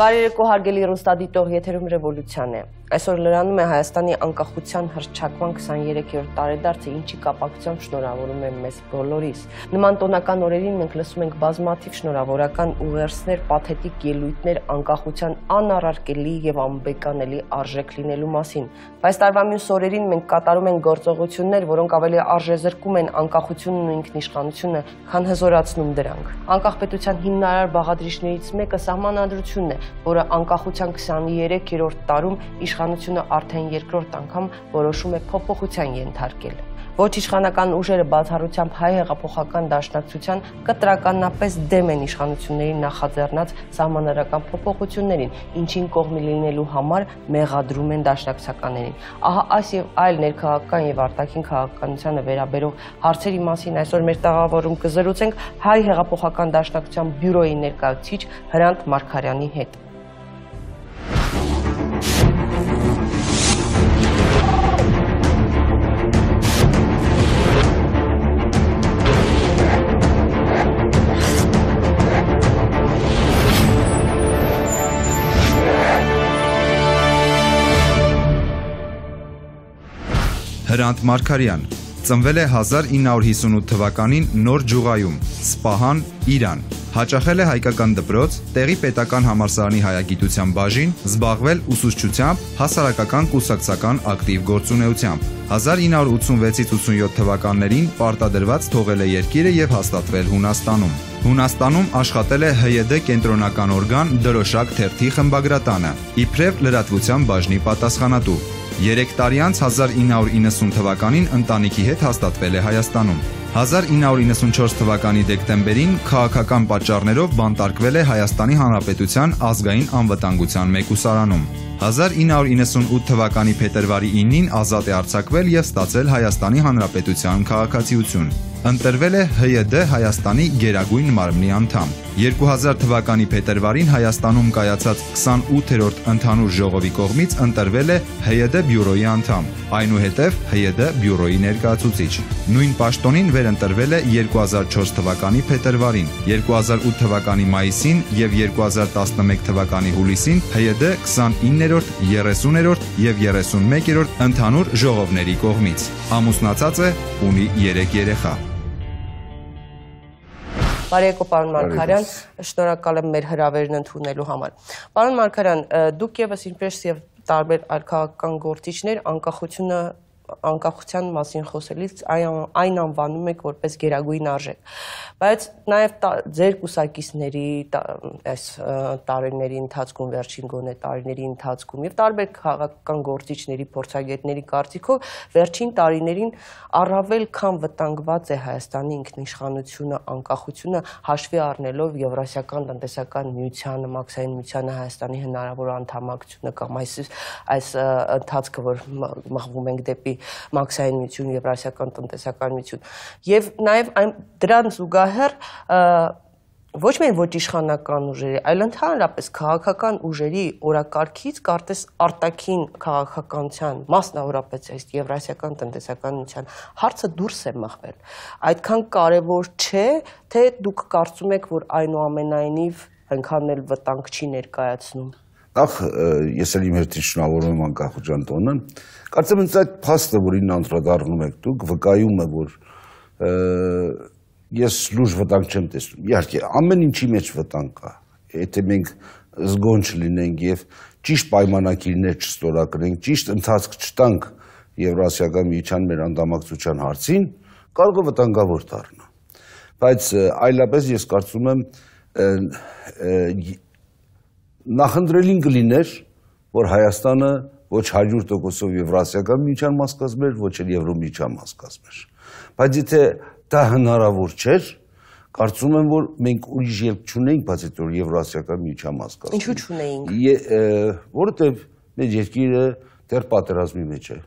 Բարի երեկո հարգելի ռոստադիտող եթերում ռևոլյուցիան է։ Այսօր լրանում է Հայաստանի անկախության հռչակման 23-րդ տարեդարձը, ինչի կապակցությամբ շնորհավորում եմ մեզ բոլորիս։ Նման տոնական օրերին մենք լսում ենք բազմաթիվ շնորհավորական ուղերձներ, պաթետիկ ելույթներ անկախության անառարկելի եւ անբեկանելի արժեք լինելու մասին։ Բայց տարվա մյուս օրերին մենք կատարում ենք գործողություններ, որոնք ավելի արժեզրկում են անկախությունն ու ինքնիշխանությունը, քան հզորացնում դրանք։ Անկախ պետության հիմնարար բաղադրիչներից մեկը սահմանադրությունն է, որը անկախության 23-րդ տարում իշխ իշխանությունը արդեն երկրորդ անգամ որոշում է փոփոխության ենթարկել։ Ոչ իշխանական ուժերը բացառությամբ հայ հեղափոխական դաշնակցության կտրականապես դեմ են իշխանությունների նախաձեռնած համանարական փոփոխություններին, ինչին կողմի լինելու համար մեղադրում են դաշնակցականներին։ Ահա այս եւ այլ ներքաղաքական եւ արտաքին քաղաքականությանը վերաբերող հարցերի մասին այսօր մեր տաղավարում կզրուցենք հայ հեղափոխական դաշնակցության բյուրոյի ներկայացուցիչ Հրանտ Մարգարյանի հետ։ Հրանտ Մարգարյան ծնվել է 1958 թվականին Նոր Ջուղայում, Սպահան, Իրան։ Հաճախել է հայկական դպրոց, տեղի պետական համալսարանի հայագիտության բաժին, զբաղվել ուսուցչությամբ, հասարակական կուսակցական ակտիվ գործունեությամբ։ 1986-ից 87 թվականներին պարտադրված թողել է երկիրը եւ հաստատվել Հունաստանում։ Հունաստանում աշխատել է ՀՅԴ դե կենտրոնական օրգան Դրոշակ թերթի խմբագրատանը, իբրև լրատվության բաժնի պատասխանատու։ 3 տարի անց 1990 թվականին ընտանիքի հետ հաստատվել է Հայաստանում։ 1994 թվականի դեկտեմբերին քաղաքական պատճառներով բանտարկվել է Հայաստանի Հանրապետության ազգային անվտանգության մեկուսարանում։ 1998 թվականի փետրվարի 9-ին ազատ է արձակվել եւ ստացել Հայաստանի Հանրապետության քաղաքացիություն։ Ընտրվել է ՀՅԴ դե Հայաստանի Գերագույն մարմնի անդամ։ 2000 թվականի փետրվարին Հայաստանում կայացած 28-րդ ընդհանուր ժողովի կողմից ընտրվել է ՀՅԴ դե բյուրոյի անդամ, այնուհետև ՀՅԴ դե բյուրոյի ներկայացուցիչ։ Նույն պաշտոնին վերընտրվել է 2004 թվականի փետրվարին, 2008 թվականի մայիսին եւ 2011 թվականի հուլիսին ՀՅԴ 29-րդ, 30-րդ եւ 31-րդ ընդհանուր ժողովների կողմից։ Ամուսնացած է, ունի 3 երեխա։ Բարեկո պարոն Մարկարյան, շնորհակալ եմ մեր հրավերն ընդունելու համար։ Պարոն Մարկարյան, դուք եւս ինչպես եւ տարբեր արքայական գործիչներ անկախությունը անկախության մասին խոսելիս այն, այն անվանում եք որպես գերագույն արժեք։ Բայց նաև տա, ձեր կուսակիցների այս տարիների ընթացքում, վերջին գոնե տարիների ընթացքում եւ տարբեր քաղաքական գործիչների, փորձագետների կարծիքով վերջին տարիներին առավել քան վտանգված է Հայաստանի ինքնիշխանությունը, անկախությունը հաշվի առնելով Եվրասիական տնտեսական միությանը, Մաքսային միությանը Հայաստանի հնարավոր անդամակցությունը կամ այս այս ընթացքը, որ մղվում ենք դեպի մաքսայնություն, եվրասիական տնտեսականություն։ Եվ նաև այն դրան զուգահեռ ոչ միայն ոչ իշխանական ուժերի, այլ ընդհանրապես քաղաքական ուժերի օրակարգից կարծես արտաքին քաղաքականության, մասնավորապես այս եվրասիական տնտեսականության հարցը դուրս է մղվել։ Այդքան կարևոր չէ, թե դուք կարծում եք, որ այնուամենայնիվ այնքան էլ վտանգ չի ներկայացնում։ Նախ ես էլ իմ հետ շնորհավորում եմ անկախ Ջանտոնը։ Կարծեմ ինձ այդ փաստը, որին անդրադառնում եք դուք, վկայում է, որ ես լուրջ վտանգ չեմ տեսնում։ Իհարկե, ամեն ինչի մեջ վտանգ կա։ Եթե մենք զգոն չլինենք եւ ճիշտ պայմանագիրներ չստորագրենք, ճիշտ ընթացք չտանք Եվրասիական միության մեր անդամակցության հարցին, կարող է վտանգավոր դառնա։ Բայց այլապես ես կարծում եմ նախընտրելին կլիներ, որ Հայաստանը ոչ 100%-ով եվրասիական միջամաս կազմեր, ոչ էլ եվրոմիջամաս կազմեր։ Բայց եթե դա հնարավոր չէր, կարծում եմ, որ մենք ուրիշ ելք չունեինք, բացի դուր եվրասիական միջամաս կազմում։ Ինչու չունեինք։ Որովհետև մեր երկիրը դեռ պատերազմի մեջ է։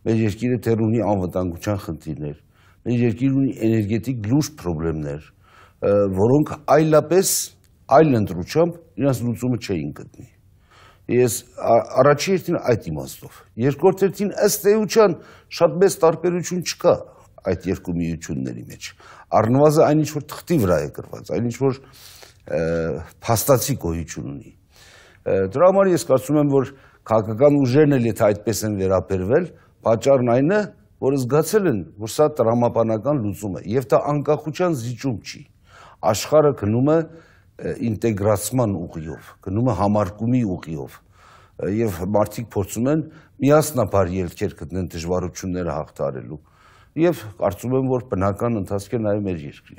Մեր երկիրը դեռ ունի անվտանգության խնդիրներ։ Մեր երկիրը ունի էներգետիկ լուրջ խնդիրներ, որոնք այլապես այլ ընտրությամբ իրենց լուծումը չէին գտնի։ Ես առաջի հերթին այդ իմաստով։ Երկրորդ հերթին ըստ էության շատ մեծ տարբերություն չկա այդ երկու միությունների մեջ։ Առնվազն այն ինչ որ թղթի վրա է գրված, այն ինչ որ փաստացի գոյություն ունի։ Դրա համար ես կարծում եմ, որ քաղաքական ուժերն էլ եթե այդպես են վերաբերվել, պատճառն այն է, որ զգացել են, որ սա տրամաբանական լուծում է եւ դա անկախության զիջում չի։ Աշխարհը գնում է ինտեգրացման ուղիով, գնում է համարկումի ուղիով եւ մարդիկ փորձում են միասնաբար ելքեր գտնեն դժվարությունները հաղթարելու եւ կարծում եմ որ բնական ընթացք է նաեւ մեր երկրի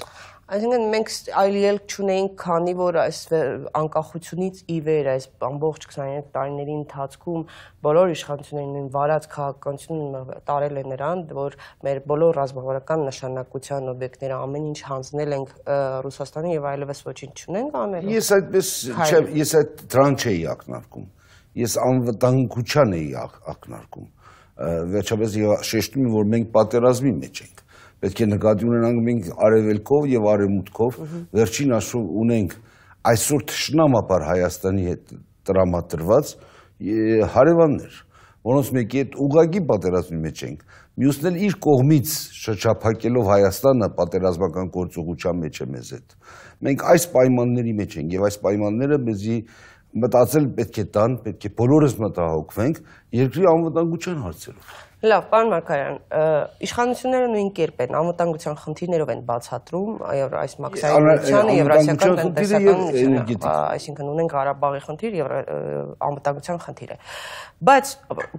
Այսինքն մենք այլ ելք չունեինք, քանի որ այս անկախությունից ի վեր այս ամբողջ 23 տարիների ընթացքում բոլոր իշխանությունների նույն վարած քաղաքականությունը տարել է նրան, որ մեր բոլոր ռազմավարական նշանակության օբյեկտները ամեն ինչ հանձնել ենք Ռուսաստանին եւ այլևս ոչինչ չունենք անելու։ Ես այդպես չեմ, ես այդ դրան չէի ակնարկում։ Ես անվտանգության էի ակնարկում։ Վերջապես շեշտում եմ, որ մենք պատերազմի մեջ ենք Պետք է նկատի ունենանք մենք արևելքով եւ արևմուտքով վերջին աշխով ունենք այսօր ճշնամապար Հայաստանի հետ տրամադրված հարևաններ, որոնց մեկի հետ ուղագի պատերազմի մեջ ենք։ Մյուսն էլ իր կողմից շրջափակելով Հայաստանը պատերազմական գործողության մեջ է մեզ հետ։ Մենք այս պայմանների մեջ ենք եւ այս պայմանները մեզի մտածել պետք է տան, պետք է բոլորս մտահոգվենք երկրի անվտանգության հարցերով։ Լավ, պարոն Մարկարյան, իշխանությունները նույն կերպ են անվտանգության խնդիրներով են բացատրում այր այս մաքսային միությանը եվրասիական տնտեսական միությունը, այսինքն ունեն Ղարաբաղի խնդիր եւ անվտանգության խնդիրը։ Բայց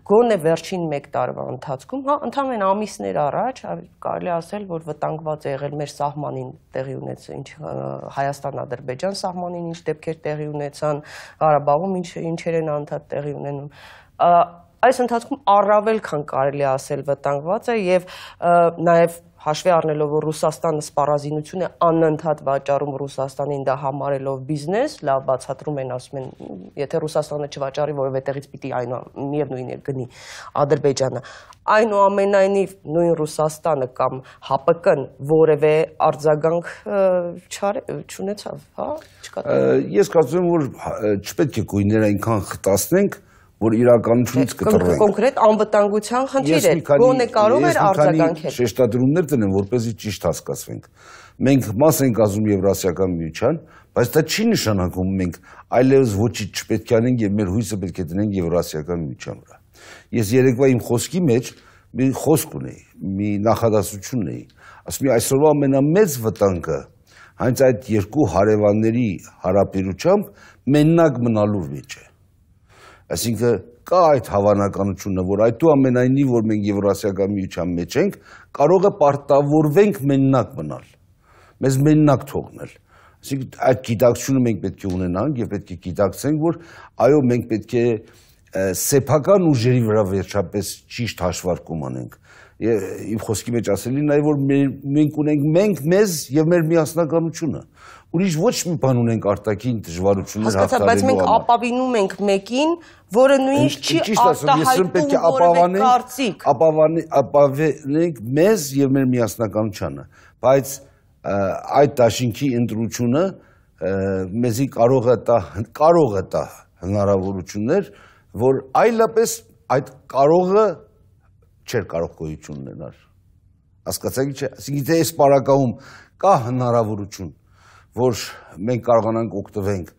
գոնե վերջին 1 տարվա ընթացքում, հա, ընդամենը ամիսներ առաջ կարելի ասել, որ վտանգված է եղել մեր սահմանին տեղի ունեց ինչ Հայաստան-Ադրբեջան սահմանին ինչ դեպքեր տեղի ունեցան, Ղարաբաղում ինչ ինչեր են անդադ տեղի ունենում այս ընթացքում առավել քան կարելի ասել վտանգված է եւ նաեւ հաշվի առնելով որ Ռուսաստանը սպառազինություն է անընդհատ վաճառում Ռուսաստանին դա համարելով բիզնես, լավ բացատրում են ասում են, եթե Ռուսաստանը չվաճառի, որևէ տեղից պիտի այն միևնույն է գնի Ադրբեջանը։ Այնուամենայնիվ նույն Ռուսաստանը կամ ՀԱՊԿ-ն որևէ արձագանք չունեցավ, հա? Չկա։ Ես կարծում եմ որ չպետք է գույները այնքան խտացնենք, որ իրականությունից կտրվեն։ Կոնկրետ անվտանգության խնդիր է։ Գոնե կարող էր արձագանքել։ Շեշտադրումներ տնեմ, որպեսզի ճիշտ հասկացվենք։ Մենք մաս ենք ազում Եվրասիական միության, բայց դա չի նշանակում մենք այլևս ոչի չպետք է անենք եւ մեր հույսը պետք է դնենք Եվրասիական միության վրա։ Ես երեկվա իմ խոսքի մեջ մի խոսք ունեի, մի նախադասություն ունեի։ Ասում եմ այսօրվա ամենամեծ վտանգը հենց այդ երկու հարևանների հարաբերությամբ մենակ մնալու մեջ է։ Այսինքն կա այդ հավանականությունը, որ այդու ամենայնիվ որ մենք Եվրասիական միության մեջ ենք, կարող է պարտավորվենք մենակ մնալ։ Մեզ մենակ թողնել։ Այսինքն այդ գիտակցությունը մենք պետք է ունենանք եւ պետք է գիտակցենք, որ այո, մենք պետք է սեփական ուժերի վրա վերջապես ճիշտ հաշվարկում անենք իմ խոսքի մեջ ասելին այ որ մենք ունենք մենք մեզ եւ մեր միասնականությունը ուրիշ ոչ մի բան ունենք արտաքին դժվարություններ հաղթարելու համար։ Բայց մենք ապավինում ենք մեկին, որը նույնիսկ չի արտահայտում որևէ կարծիք։ Ապավանենք մեզ եւ մեր միասնականությանը, բայց այդ դաշինքի ընտրությունը մեզի կարող է տա կարող է տա հնարավորություններ, որ այլապես այդ կարողը չէր կարող գոյություն ունենալ։ Հասկացա՞ք չէ։ Այսինքն թե այս պարակաում կա հնարավորություն որ մենք կարողանանք օգտվենք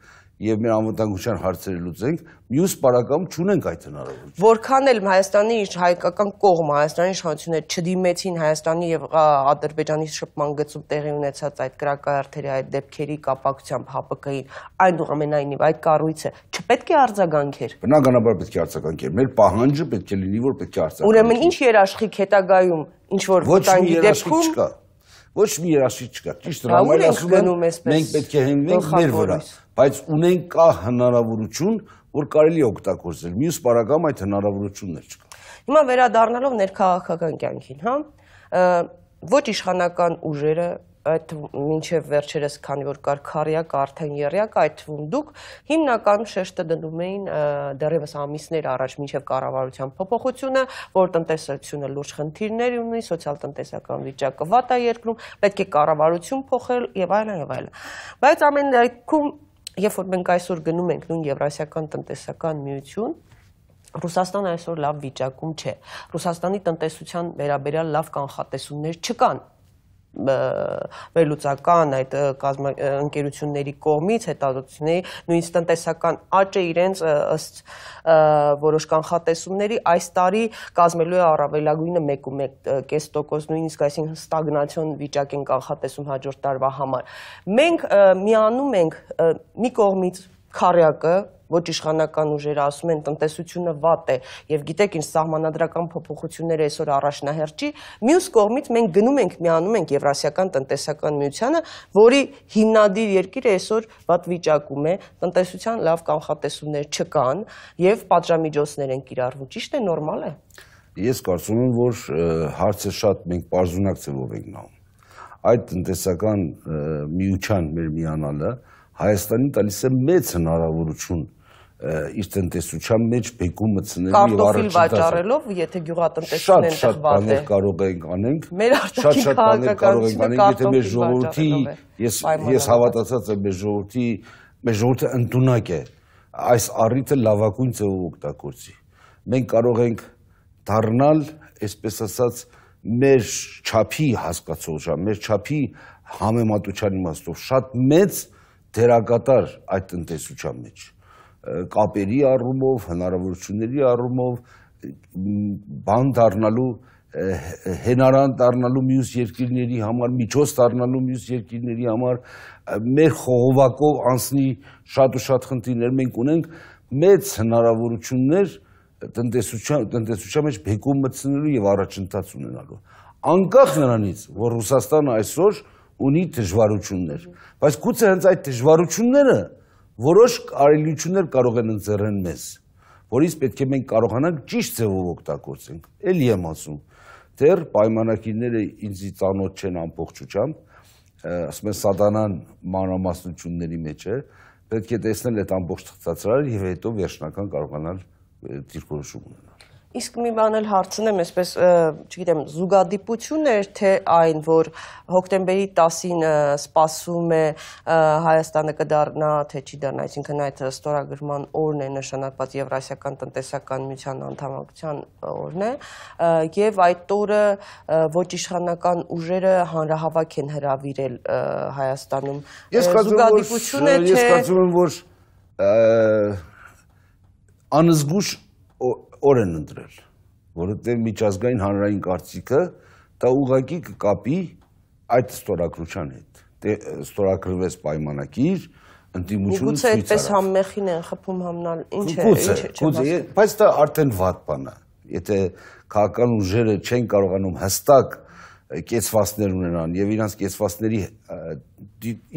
եւ մեր անվտանգության հարցերը լուծենք, մյուս պարակամ չունենք այդ հնարավորությունը։ Որքան էլ Հայաստանի հայկական կողմը, Հայաստանի իշխանությունները չդիմեցին Հայաստանի եւ Ադրբեջանի շփման գծում տեղի ունեցած այդ կրակահարթերի այդ դեպքերի կապակցությամբ ՀԱՊԿ-ին, այնուամենայնիվ այդ կառույցը չպետք է արձագանքեր։ Բնականաբար պետք է արձագանքեր։ Մեր պահանջը պետք է լինի, որ պետք է արձագանքեր։ Ուրեմն ինչ երաշխիք հետագայում ինչ որ վտանգի դեպքում ոչ մի երաշխիք չկա։ Ճիշտ նորմալ հա, ասում եմ, մենք պետք է հենվենք մեր վրա, բայց ունենք կա հնարավորություն, որ կարելի է օգտագործել։ Մյուս պարագամ այդ հնարավորությունն էլ չկա։ Հիմա վերադառնալով ներքաղաքական կյանքին, հա, ոչ իշխանական ուժերը այդ մինչև վերջերս քանի որ կար քարյակ արդեն երյակ այդ թվում դուք հիմնականում շեշտը դնում էին դեռևս ամիսներ առաջ մինչև կառավարության փոփոխությունը որ տնտեսությունը լուրջ խնդիրներ ունի սոցիալ-տնտեսական վիճակը վատ է երկրում պետք է կառավարություն փոխել եւ այլն եւ այլն բայց ամեն դեպքում երբ որ մենք այսօր գնում ենք նույն Եվրասիական տնտեսական միություն, Ռուսաստանը այսօր լավ վիճակում չէ։ Ռուսաստանի տնտեսության վերաբերյալ լավ կանխատեսումներ չկան վերլուծական այդ ընկերությունների կողմից հետազոտությունների նույնիսկ տնտեսական աճը իրենց ըստ որոշ կանխատեսումների այս տարի կազմելու է առավելագույնը 1.1% նույնիսկ այսինքն ստագնացիոն վիճակ են կանխատեսում հաջորդ տարվա համար։ Մենք միանում ենք մի կողմից քարյակը ոչ իշխանական ուժերը ասում են տնտեսությունը վատ է եւ գիտեք ինչ սահմանադրական փոփոխությունները այսօր առաջնահերթ չի, մյուս կողմից մենք գնում ենք միանում ենք Եվրասիական տնտեսական միությանը, որի հիմնադիր երկիրը այսօր վատ վիճակում է, տնտեսության լավ կանխատեսումներ չկան եւ պատժամիջոցներ են կիրառվում։ Ճիշտ է, նորմալ է։ Ես կարծում եմ, որ հարցը շատ մենք բարձունակ ձևով ենք նայում։ Այդ տնտեսական միության մեր միանալը Հայաստանին տալիս է մեծ հնարավորություն իր տնտեսության մեջ բեկում մտցնելու եւ առաջ վաճառելով, եթե գյուղատնտեսն ընդեղ բաներ կարող ենք անենք, շատ շատ բաներ կարող ենք անենք, եթե մեր ժողովրդի ես ես հավատացած եմ մեր ժողովրդի մեր ժողովուրդը ընդունակ է այս առիթը լավագույն ձևով օգտագործի։ Մենք կարող ենք դառնալ, այսպես ասած, մեր ճափի հասկացողությամբ, մեր ճափի համեմատության իմաստով շատ մեծ դերակատար այդ տնտեսության մեջ կապերի առումով, հնարավորությունների առումով բան դառնալու հենարան դառնալու մյուս երկիրների համար, միջոց դառնալու մյուս երկիրների համար մեր խողովակով անցնի շատ ու շատ խնդիրներ։ Մենք ունենք մեծ հնարավորություններ տնտեսության տնտեսության մեջ բեկում մտցնելու եւ առաջընթաց ունենալու։ Անկախ նրանից, որ Ռուսաստանը այսօր ունի դժվարություններ, բայց գուցե հենց այդ դժվարությունները որոշ կարելիություններ կարող են ընձեռեն մեզ, որից պետք է մենք կարողանանք ճիշտ ձևով օգտագործենք։ Էլի եմ ասում, դեռ պայմանակիրները ինձի ծանոթ չեն ամբողջությամբ, ասում են սատանան մանրամասնությունների մեջ է, պետք է տեսնել այդ ամբողջ թղթածրարը եւ հետո վերջնական կարողանալ դիրքորոշում ունենալ։ Իսկ մի բան էլ հարցնեմ, այսպես, չգիտեմ, զուգադիպություն էր թե այն, որ հոկտեմբերի 10-ին սպասում է Հայաստանը կդառնա թե չի դառնա, այսինքն այդ ստորագրման օրն է նշանակված Եվրասիական տնտեսական միության անդամակցության օրն է, եւ այդ օրը ոչ իշխանական ուժերը հանրահավաք են հրավիրել Հայաստանում։ Ես զուգադիպություն է թե Ես կարծում եմ, որ անզգուշ օր են ընտրել, որովհետև միջազգային հանրային կարծիքը դա ուղղակի կկապի այդ ստորագրության հետ։ Ստորագրվեց պայմանագիր, ընդդիմությունը ցույց արավ։ Ուգուցե այդպես համմեղին են խփում համնալ, ինչ է, ինչ է, չէ՞։ Բայց դա արդեն վատ բան է։ Եթե քաղաքական ուժերը չեն կարողանում հստակ կեցվածներ ունենան եւ իրանց կեցվածների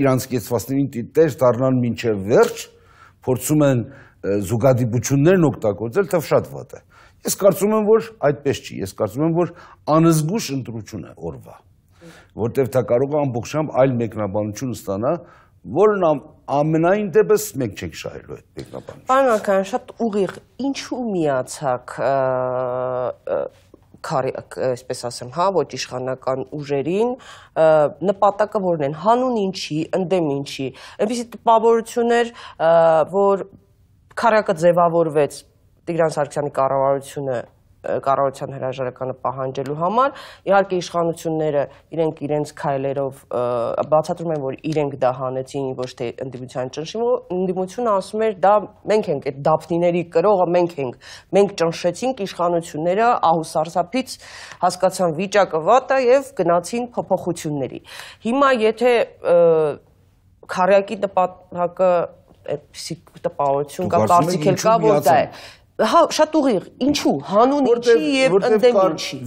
իրանց կեցվածներին դիտեր դառնան ոչ վերջ, փորձում են և, զուգադիպություններն օգտագործել, թավ շատ վատ է։ Ես կարծում եմ, որ այդպես չի։ Ես կարծում եմ, որ անզգուշ ընտրություն է օրվա, որտեղ դա կարող է ամբողջությամբ այլ մեկնաբանություն ստանա, որն ամենայն դեպս մենք չենք շահելու այդ մեկնաբանությունը։ Պարոն Ալքան, շատ ուղիղ, ինչու միացաք քարի, այսպես ասեմ, հա, ոչ իշխանական ուժերին, նպատակը որն են, հանուն ինչի, ընդդեմ ինչի։ Այնպեսի տպավորություններ, որ քարակը ձևավորվեց Տիգրան Սարգսյանի կառավարությունը կառավարության հրաժարականը պահանջելու համար իհարկե իշխանությունները իրենք իրենց քայլերով բացատրում են որ իրենք դա հանեցին ոչ թե ընդդիմության ճնշումը ընդդիմությունը ասում էր դա մենք ենք այդ դափնիների կրողը մենք ենք մենք ճնշեցինք իշխանությունները ահուսարսափից հասկացան վիճակը վատ է եւ գնացին փոփոխությունների հիմա եթե քարյակի նպատակը այդպիսի տպավորություն կա, կարծիք էլ կա, որ դա է։ Հա, շատ ուղիղ, ինչու, հանուն ինչի եւ ընդդեմ ինչի։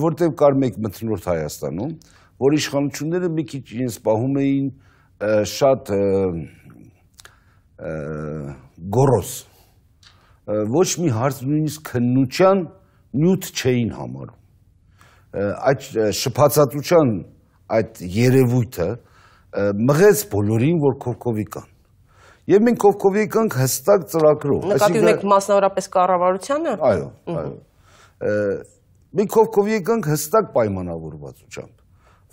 Որտեւ կար մեկ մթնորդ Հայաստանում, որ իշխանությունները մի քիչ ինձ սպահում էին շատ գորոս։ Ոչ մի հարց նույնիսկ քննության նյութ չէին համարում։ Այդ շփածածության այդ երևույթը մղեց բոլորին, որ Կորկովի կան։ Եվ մենք Կովկովի կանք հստակ ծրագրով։ Նկատի ունեք մասնավորապես կառավարությանը։ Այո, այո։ Մենք Կովկովի կանք հստակ պայմանավորվածությամբ,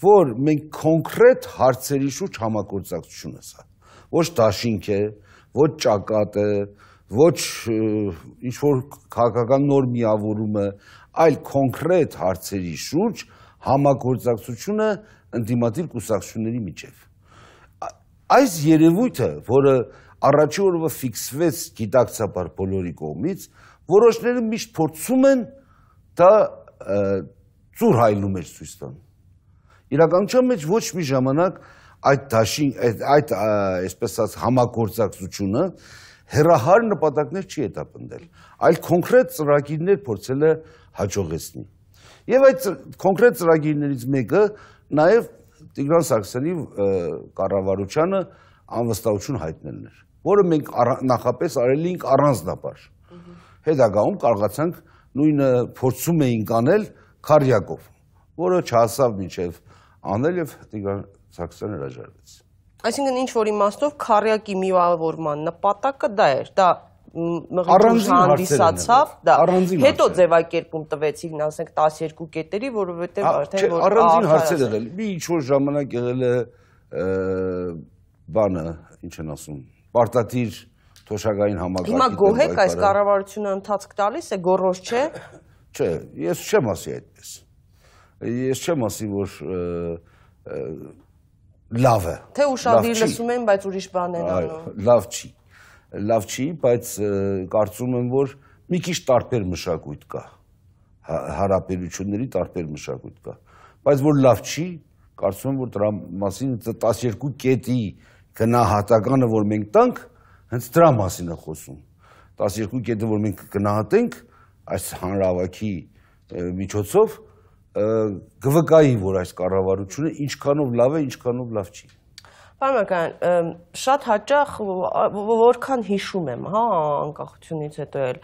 որ մենք կոնկրետ հարցերի շուրջ համագործակցություն ասա։ Ոչ դաշինք է, ոչ ճակատ է, ոչ ինչ որ քաղաքական նոր միավորումը, այլ կոնկրետ հարցերի շուրջ համագործակցությունը ընդդիմադիր կուսակցությունների միջև։ Այս երևույթը, որը առաջի օրվա ֆիքսվեց գիտակցաբար բոլորի կողմից, որոշները միշտ փորձում են դա ծուր հայլում էր ցույց տան։ Իրականության մեջ ոչ մի ժամանակ այդ դաշին այդ այդ այսպես ասած համագործակցությունը հերահար նպատակներ չի հետապնդել, այլ կոնկրետ ծրագիրներ փորձել է հաջողեցնի։ Եվ այդ կոնկրետ ծրագիրներից մեկը նաև Տիգրան Սարգսյանի կառավարությանը անվստահություն հայտնելն էր որը մենք նախապես արել էինք առանձնաբար։ Հետագայում կարողացանք նույնը փորձում էինք անել քարյակով, որը չհասավ մինչև անել եւ Տիգրան Սարգսյանը հրաժարվեց։ Այսինքն ինչ որ իմաստով քարյակի միավորման նպատակը դա էր, դա մղիթուշ հանդիսացավ, դա հետո ձևակերպում տվեցին, ասենք 12 կետերի, որովհետև արդեն որ առանձին հարցեր եղել։ Մի ինչ որ ժամանակ եղել է բանը, ինչ են ասում, պարտադիր թոշակային համակարգի։ Հիմա գոհ եք այս կառավարությունը ընթացք տալիս է գորոզ չէ։ Չէ, ես չեմ ասի այդպես։ Ես չեմ ասի, որ լավ է։ Թե ուշադիր լսում են, բայց ուրիշ բան են անում։ Լավ չի։ Լավ չի, բայց կարծում եմ, որ մի քիչ տարբեր մշակույթ կա։ Հարաբերությունների տարբեր մշակույթ կա։ Բայց որ լավ չի, կարծում եմ, որ դրա մասին 12 կետի գնահատականը, որ մենք տանք, հենց դրա մասին է խոսում։ 12 կետը, որ մենք գնահատենք այս հանրավակի միջոցով, գվկայի, որ այս կառավարությունը ինչքանով լավ է, ինչքանով լավ չի։ Պարոն Մարգարյան, շատ հաճախ որքան հիշում եմ, հա, անկախությունից հետո էլ,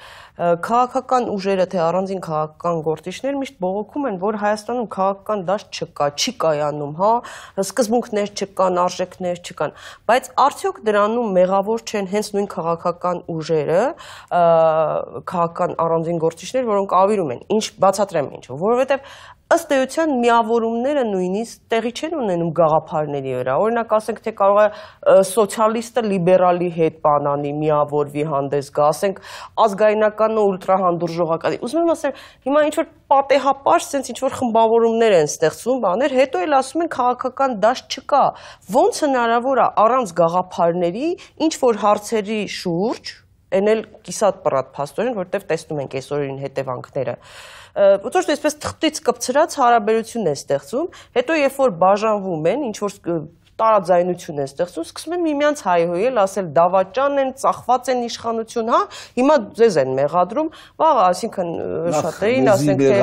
քաղաքական ուժերը թե առանձին քաղաքական գործիչները միշտ բողոքում են, որ Հայաստանում քաղաքական դաշտ չկա, չի կայանում, հա, սկզբունքներ չկան, արժեքներ չկան, բայց արդյոք դրանում մեղավոր չեն հենց նույն քաղաքական ուժերը, քաղաքական առանձին գործիչներ, որոնք ավիրում են։ Ինչ բացատրեմ ինչով, որովհետև ըստ էության միավորումները նույնիսկ տեղի չեն ունենում գաղափարների վրա։ Օրինակ, ասենք թե կարող է սոցիալիստը լիբերալի հետ բանանի միավորվի հանդես գա, ասենք ազգայնականն ու ուլտրահանդուրժողականի։ Ուզում եմ ասել, հիմա ինչ որ պատեհապար sense ինչ որ խմբավորումներ են ստեղծում, բաներ, հետո էլ ասում են քաղաքական դաշտ չկա։ Ոնց հնարավոր է առանց գաղափարների ինչ որ հարցերի շուրջ են էլ կիսատ պրատ փաստորեն, որտեվ տեսնում ենք այսօրին հետևանքները։ Ոնց որ այսպես թղթից կպցրած հարաբերություն է ստեղծում, հետո երբ որ բաժանվում են, ինչ որ տարաձայնություն են ստեղծում, սկսում են միմյանց հայհոյել, ասել դավաճան են, ծախված են իշխանություն, հա, հիմա ձեզ են մեղադրում, վաղ, այսինքն շատերին ասենք թե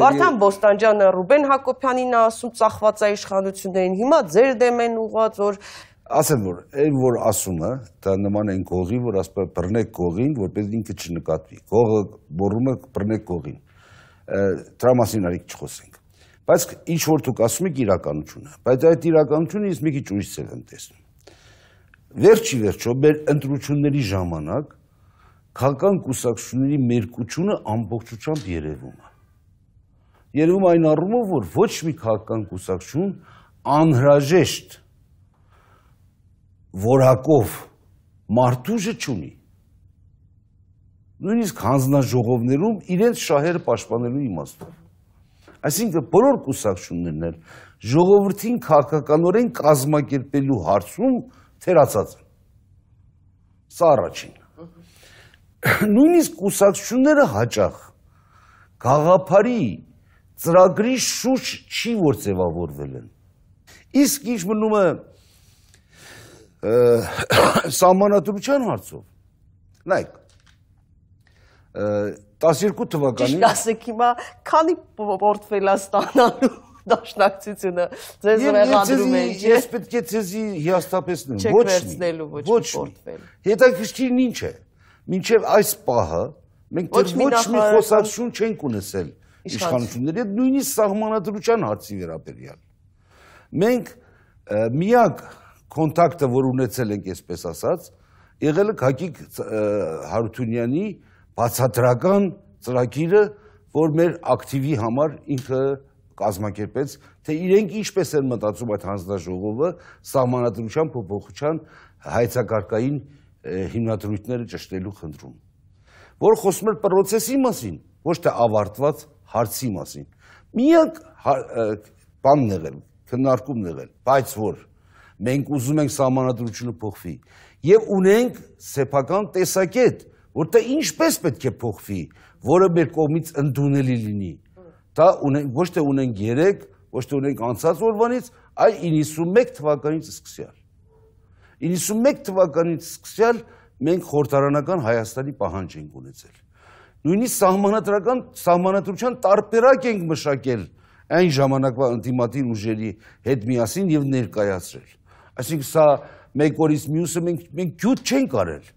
Վարդան Բոստանջյանը Ռուբեն Հակոբյանին ասում ծախված է իշխանություններին, հիմա ձեր դեմ են ուղված, որ ասեմ որ այն որ ասումը դա նման են գողի, որ ասպա բռնեք գողին, որպես ինքը չնկատվի։ Գողը բռումը բռնեք գողին։ Դրա մասին արիք չխոսենք։ Բայց ինչ որ դուք ասում եք իրականությունը, բայց այդ իրականությունը ես մի քիչ ուրիշ ցեղ եմ տեսնում։ Վերջի վերջո մեր ընտրությունների ժամանակ քաղաքական կուսակցությունների մերկությունը ամբողջությամբ երևում է։ Երևում այն առումով, որ ոչ մի քաղաքական կուսակցություն անհրաժեշտ որակով մարդուժը չունի։ Նույնիսկ հանձնաժողովներում իրենց շահերը պաշտպանելու իմաստով։ Այսինքն բոլոր կուսակցություններն էլ ժողովրդին քաղաքականորեն կազմակերպելու հարցում թերացած են։ Սա առաջինն։ Նույնիսկ կուսակցությունները հաճախ գաղափարի ծրագրի շուրջ չի որ ձևավորվել են։ Իսկ ինչ մնում է սահմանադրության հարցով։ Նայեք, 12 թվականին։ Ճիշտ ասեք, հիմա քանի պորտֆելա ստանալու դաշնակցությունը ձեզ ուղղադրում է։ Ես պետք է ձեզի հիաստապեսնեմ, ոչ մի։ Չեք վերցնելու ոչ մի պորտֆել։ Հետաքրքիրն ինչ է։ Մինչև այս պահը մենք դեռ ոչ մի խոսակցություն չենք ունեցել իշխանությունների հետ նույնիսկ սահմանադրության հարցի վերաբերյալ։ Մենք միակ կոնտակտը, որ ունեցել ենք, այսպես ասած, եղել է Հակիկ Հարությունյանի բացատրական ծրագիրը, որ մեր ակտիվի համար ինքը կազմակերպեց, թե իրենք ինչպես են մտածում այդ հանձնաժողովը սահմանադրության փոփոխության հայցակարգային հիմնադրույթները ճշտելու խնդրում, որ խոսում էր process-ի մասին, ոչ թե ավարտված հարցի մասին։ Միակ հա, բանն եղել, քննարկումն եղել, բայց որ մենք ուզում ենք սահմանադրությունը փոխվի եւ ունենք սեփական տեսակետ, որտեղ ինչպես պետք է փոխվի, որը մեր կողմից ընդունելի լինի։ Դա ունենք ոչ թե ունենք 3, ոչ թե ունենք անցած օրվանից, այլ 91 թվականից սկսյալ։ 91 թվականից սկսյալ մենք խորհրդարանական Հայաստանի պահանջ ենք ունեցել։ Նույնիսկ սահմանադրական սահմանադրության տարբերակ ենք մշակել այն ժամանակվա ինտիմատիվ ուժերի հետ միասին եւ ներկայացրել։ Այսինքն սա մեկ օրից մյուսը մենք մենք գյուտ չենք արել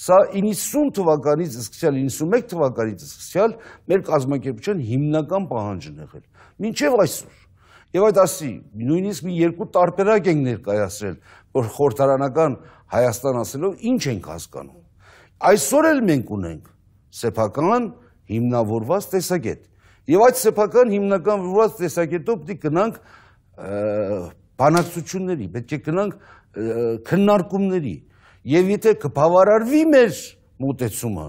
Սա 90 թվականից սկսյալ 91 թվականից սկսյալ մեր կազմակերպության հիմնական պահանջն եղել։ Մինչև այսօր։ Եվ այդ ասի, նույնիսկ մի երկու տարբերակ ենք ներկայացրել, որ խորհրդարանական Հայաստան ասելով ինչ ենք հասկանում։ Այսօր էլ մենք ունենք սեփական հիմնավորված տեսակետ։ Եվ այդ սեփական հիմնավորված տեսակետով պետք է գնանք բանակցությունների, պետք է գնանք քննարկումների, եւ եթե կբավարարվի մեր մտեցումը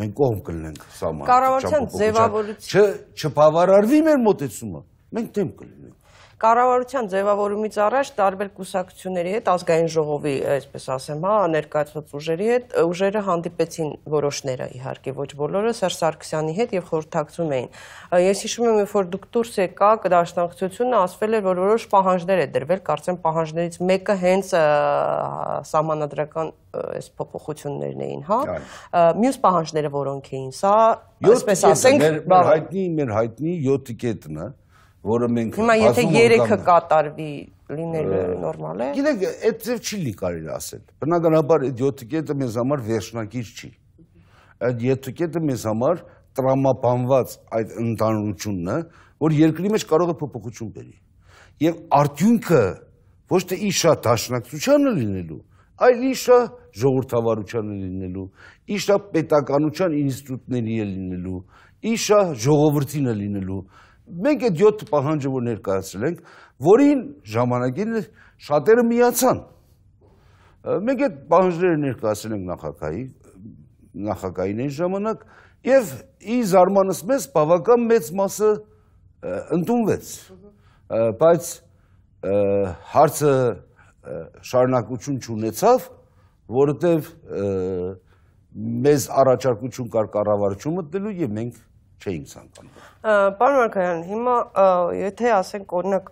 մենք կողմ կլինենք սահմանը։ Կառավարության ձևավորությունը չբավարարվի մեր մտեցումը մենք դեմ կլինենք կառավարության ձևավորումից առաջ տարբեր կուսակցությունների հետ ազգային ժողովի, այսպես ասեմ, հա, ներկայացված ուժերի հետ ուժերը հանդիպեցին որոշները, իհարկե, ոչ բոլորը Սերժ Սարգսյանի հետ եւ խորհրդակցում էին։ Ես հիշում եմ, երբ որ դուք դուրս եկաք, դաշնակցությունը ասվել էր, որ որոշ պահանջներ է դրվել, կարծեմ պահանջներից մեկը հենց սահմանադրական այս փոփոխություններն էին, հա։ Մյուս պահանջները որոնք էին։ Սա, այսպես ասենք, հայտնի, մեր հայտնի 7 տիկետն է, հա որը մենք Հիմա եթե 3-ը կատարվի լինելը նորմալ է։ Գիտեք, այդ ձև չի լի կարելի ասել։ Բնականաբար այդ 7 կետը մեզ համար վերջնակիր չի։ Այդ 7 կետը մեզ համար տրամաբանված այդ ընդանրությունն է, որ երկրի մեջ կարող է փոփոխություն բերի։ Եվ արդյունքը ոչ թե իշա դաշնակցությանը լինելու, այլ իշա ժողովրդավարությանը լինելու, իշա պետականության ինստիտուտների է լինելու, իշա ժողովրդին է լինելու Մենք այդ 7 պահանջը որ ներկայացրել ենք, որին ժամանակին շատերը միացան։ Մենք այդ պահանջները ներկայացրել ենք նախագահի նախագահին այն ժամանակ եւ ի զարմանս մեզ բավական մեծ մասը ընդունվեց։ Բայց հարցը շարունակություն չունեցավ, որովհետև մեզ առաջարկություն կար կառավարություն մտնելու եւ մենք չէինք ցանկանում։ Պարոն Մարգարյան, հիմա եթե ասենք օրինակ